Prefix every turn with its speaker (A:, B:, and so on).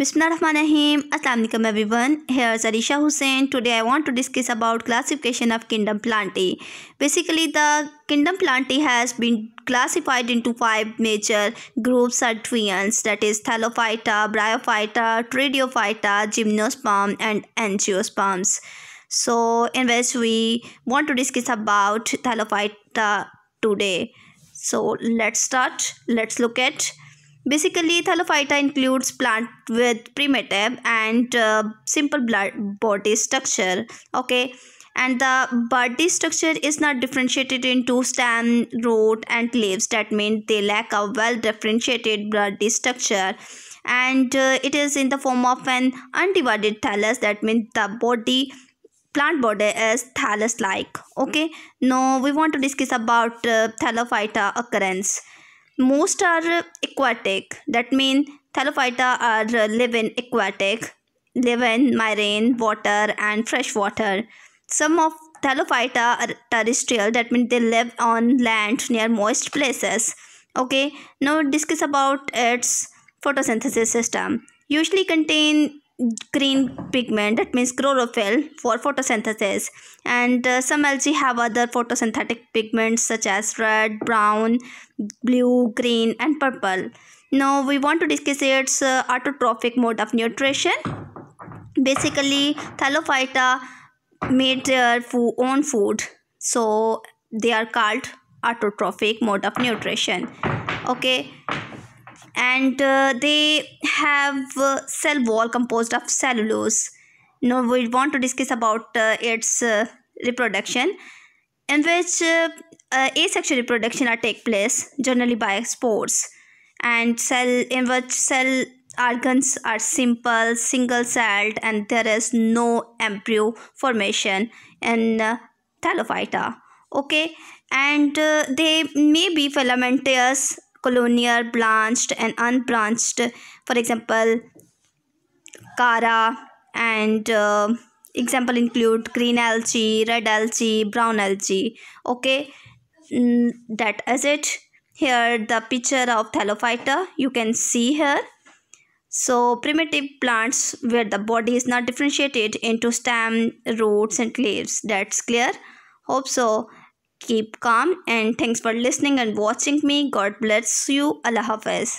A: Bismillahirrahmanirrahim. Assalamualaikum everyone. Here is Arisha Hussain. Today I want to discuss about classification of kingdom plantae. Basically the kingdom plantae has been classified into five major groups or trians that is Thallophyta, Bryophyta, Tridiophyta, Gymnosperm and Angiosperms. So in which we want to discuss about Thallophyta today. So let's start. Let's look at Basically, Thalophyta includes plant with primitive and uh, simple body structure. Okay, and the body structure is not differentiated into stem, root, and leaves. That means they lack a well differentiated body structure and uh, it is in the form of an undivided thallus that means the body plant body is thallus like okay now we want to discuss about uh, thallophyta occurrence most are aquatic that means thalophyta are live in aquatic live in marine water and fresh water some of thalophyta are terrestrial that means they live on land near moist places okay now discuss about its photosynthesis system usually contain green pigment that means chlorophyll for photosynthesis and uh, some algae have other photosynthetic pigments such as red brown blue green and purple now we want to discuss its uh, autotrophic mode of nutrition basically thalophyta made their fo own food so they are called autotrophic mode of nutrition okay and uh, they have uh, cell wall composed of cellulose now we want to discuss about uh, its uh, reproduction in which uh, asexual reproduction are take place generally by spores and cell in which cell organs are simple single celled and there is no embryo formation in uh, okay and uh, they may be filamentous colonial, branched and unbranched. For example, cara and uh, example include green algae, red algae, brown algae. Okay, mm, that is it. Here the picture of thallophyta you can see here. So primitive plants where the body is not differentiated into stem, roots and leaves. That's clear. Hope so keep calm and thanks for listening and watching me god bless you allah hafiz